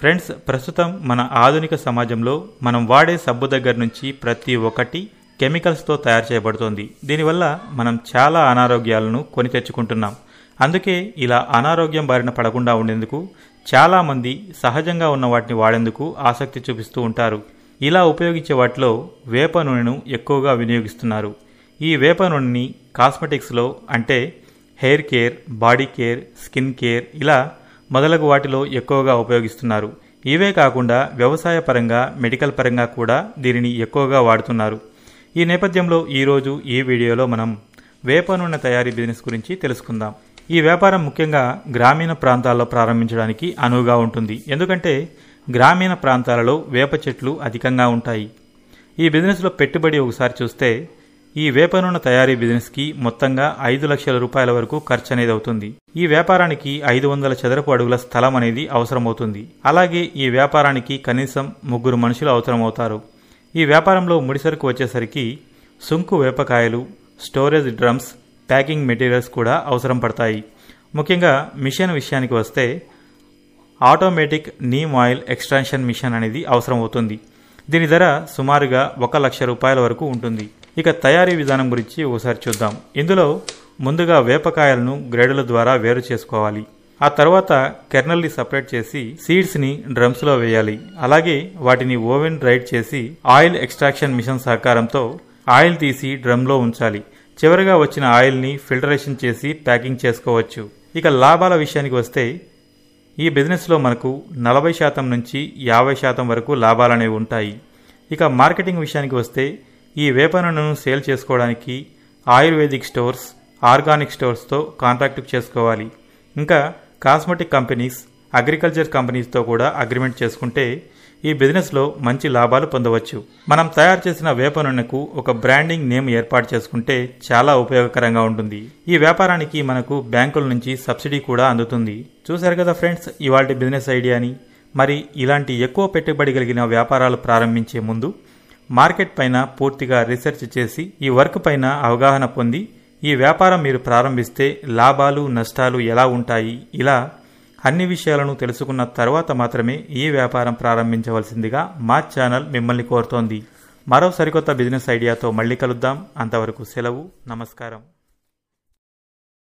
friends ప్రస్తుతం మన ఆధునిక సమాజంలో మనం వాడే సబ్బు దగ్గర నుంచి ప్రతి ఒక్కటి కెమికల్స్తో తయారు చేయబడుతోంది దీనివల్ల మనం చాలా అనారోగ్యాలను కొని తెచ్చుకుంటున్నాం అందుకే ఇలా అనారోగ్యం బారిన పడకుండా ఉండేందుకు చాలామంది సహజంగా ఉన్న వాటిని వాడేందుకు ఆసక్తి చూపిస్తూ ఉంటారు ఇలా ఉపయోగించే వాటిలో వేప నూనెను ఎక్కువగా వినియోగిస్తున్నారు ఈ వేప నూనెని కాస్మెటిక్స్లో అంటే hair care body care skin care ఇలా మొదలగు వాటిలో ఎక్కువగా ఉపయోగిస్తున్నారు ఇవే కాకుండా వ్యవసాయ పరంగా మెడికల్ పరంగా కూడా దీనిని ఎక్కువగా వాడుతున్నారు ఈ నేపథ్యంలో ఈరోజు ఈ వీడియోలో మనం వేప నూనె తయారీ బిజినెస్ గురించి తెలుసుకుందాం ఈ వ్యాపారం ముఖ్యంగా గ్రామీణ ప్రాంతాల్లో ప్రారంభించడానికి అనువుగా ఉంటుంది ఎందుకంటే గ్రామీణ ప్రాంతాలలో వేప చెట్లు అధికంగా ఉంటాయి ఈ బిజినెస్లో పెట్టుబడి ఒకసారి చూస్తే ఈ నూనె తయారీ బిజినెస్కి మొత్తంగా ఐదు లక్షల రూపాయల వరకు ఖర్చు అనేది అవుతుంది ఈ వ్యాపారానికి ఐదు వందల చదరపు అడుగుల స్థలం అనేది అవసరమవుతుంది అలాగే ఈ వ్యాపారానికి కనీసం ముగ్గురు మనుషులు అవసరమవుతారు ఈ వ్యాపారంలో ముడిసరుకు వచ్చేసరికి సుంకు వేపకాయలు స్టోరేజ్ డ్రమ్స్ ప్యాకింగ్ మెటీరియల్స్ కూడా అవసరం పడతాయి ముఖ్యంగా మిషన్ విషయానికి వస్తే automatic neem oil extraction machine అనేది అవసరం అవుతుంది దీని ధర సుమారుగా ఒక లక్ష రూపాయల వరకు ఉంటుంది ఇక తయారీ విధానం గురించి ఒకసారి చూద్దాం ఇందులో ముందుగా వేపకాయలను గ్రేడుల ద్వారా వేరు చేసుకోవాలి ఆ తర్వాత కెర్నల్ని సపరేట్ చేసి సీడ్స్ని డ్రమ్స్లో వేయాలి అలాగే వాటిని ఓవెన్ రైడ్ చేసి ఆయిల్ ఎక్స్ట్రాక్షన్ మిషన్ సహకారంతో ఆయిల్ తీసి డ్రమ్లో ఉంచాలి చివరిగా వచ్చిన ఆయిల్ని ఫిల్టరేషన్ చేసి ప్యాకింగ్ చేసుకోవచ్చు ఇక లాభాల విషయానికి వస్తే ఈ బిజినెస్లో మనకు నలభై శాతం నుంచి యాభై శాతం వరకు లాభాలనేవి ఉంటాయి ఇక మార్కెటింగ్ విషయానికి వస్తే ఈ వేపనను సేల్ చేసుకోవడానికి ఆయుర్వేదిక్ స్టోర్స్ ఆర్గానిక్ స్టోర్స్తో కాంట్రాక్ట్ చేసుకోవాలి ఇంకా కాస్మెటిక్ కంపెనీస్ అగ్రికల్చర్ కంపెనీస్తో కూడా అగ్రిమెంట్ చేసుకుంటే ఈ బిజినెస్లో మంచి లాభాలు పొందవచ్చు మనం తయారు చేసిన వేప నూనెకు ఒక బ్రాండింగ్ నేమ్ ఏర్పాటు చేసుకుంటే చాలా ఉపయోగకరంగా ఉంటుంది ఈ వ్యాపారానికి మనకు బ్యాంకుల నుంచి సబ్సిడీ కూడా అందుతుంది చూశారు కదా ఫ్రెండ్స్ ఇవాళ బిజినెస్ ఐడియాని మరి ఇలాంటి ఎక్కువ పెట్టుబడి కలిగిన వ్యాపారాలు ప్రారంభించే ముందు మార్కెట్ పైన పూర్తిగా రీసెర్చ్ చేసి ఈ వర్క్ పైన అవగాహన పొంది ఈ వ్యాపారం మీరు ప్రారంభిస్తే లాభాలు నష్టాలు ఎలా ఉంటాయి ఇలా అన్ని విషయాలను తెలుసుకున్న తర్వాత మాత్రమే ఈ వ్యాపారం ప్రారంభించవలసిందిగా మా ఛానల్ మిమ్మల్ని కోరుతోంది మరో సరికొత్త బిజినెస్ ఐడియాతో మళ్ళీ కలుద్దాం అంతవరకు సెలవు నమస్కారం